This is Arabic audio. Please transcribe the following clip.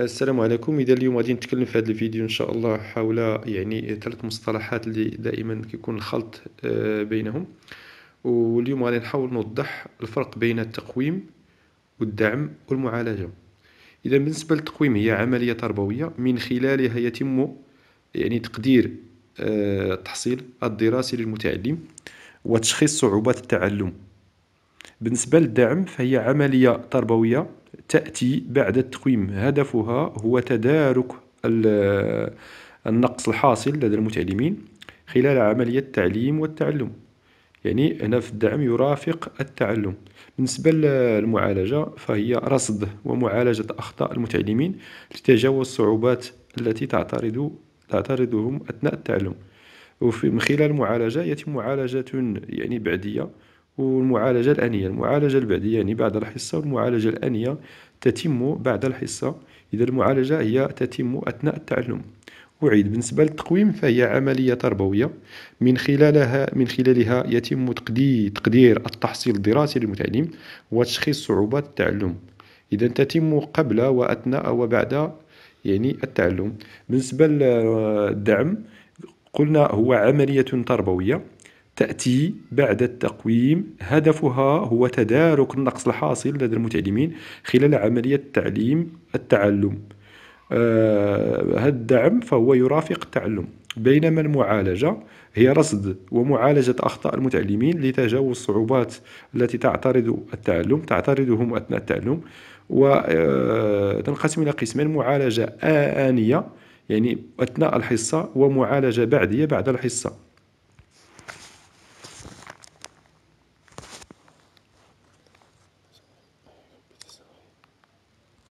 السلام عليكم اذا اليوم غادي نتكلم في هذا الفيديو ان شاء الله حول يعني ثلاث مصطلحات اللي دائما كيكون الخلط آه، بينهم واليوم غادي نحاول نوضح الفرق بين التقويم والدعم والمعالجه اذا بالنسبه للتقويم هي عمليه تربويه من خلالها يتم يعني تقدير التحصيل آه، الدراسي للمتعلم وتشخيص صعوبات التعلم بالنسبة للدعم فهي عملية تربوية تأتي بعد التقويم هدفها هو تدارك النقص الحاصل لدى المتعلمين خلال عملية التعليم والتعلم يعني هنا في الدعم يرافق التعلم بالنسبة للمعالجة فهي رصد ومعالجة أخطاء المتعلمين لتجاوز الصعوبات التي تعترض تعترضهم أثناء التعلم ومن خلال المعالجة يتم معالجة يعني بعدية والمعالجة الآنية المعالجة البعدية يعني بعد الحصة والمعالجة الآنية تتم بعد الحصة إذا المعالجة هي تتم أثناء التعلم أعيد بالنسبة للتقويم فهي عملية تربوية من خلالها من خلالها يتم تقدير التحصيل الدراسي للمتعلم وتشخيص صعوبات التعلم إذا تتم قبل وأثناء وبعد يعني التعلم بالنسبة للدعم قلنا هو عملية تربوية تأتي بعد التقويم هدفها هو تدارك النقص الحاصل لدى المتعلمين خلال عملية التعليم التعلم آه، هذا الدعم فهو يرافق التعلم بينما المعالجة هي رصد ومعالجة أخطاء المتعلمين لتجاوز الصعوبات التي تعترض التعلم تعترضهم أثناء التعلم وتنقسم آه، إلى قسمين معالجة آنية يعني أثناء الحصة ومعالجة بعدية بعد الحصة